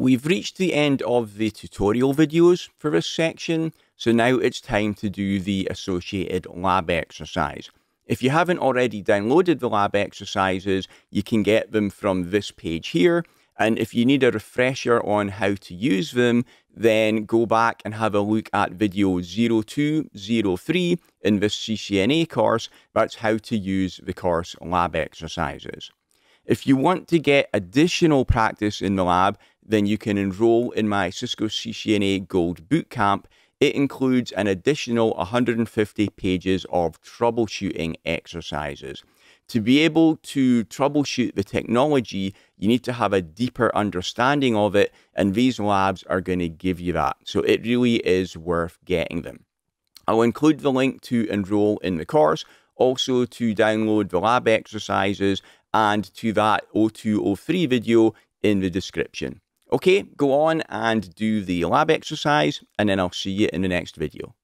We've reached the end of the tutorial videos for this section, so now it's time to do the associated lab exercise. If you haven't already downloaded the lab exercises, you can get them from this page here, and if you need a refresher on how to use them, then go back and have a look at video 0203 in this CCNA course. That's how to use the course lab exercises. If you want to get additional practice in the lab, then you can enroll in my Cisco CCNA Gold Bootcamp. It includes an additional 150 pages of troubleshooting exercises. To be able to troubleshoot the technology, you need to have a deeper understanding of it, and these labs are going to give you that. So it really is worth getting them. I'll include the link to enroll in the course, also to download the lab exercises, and to that 0203 video in the description. Okay, go on and do the lab exercise, and then I'll see you in the next video.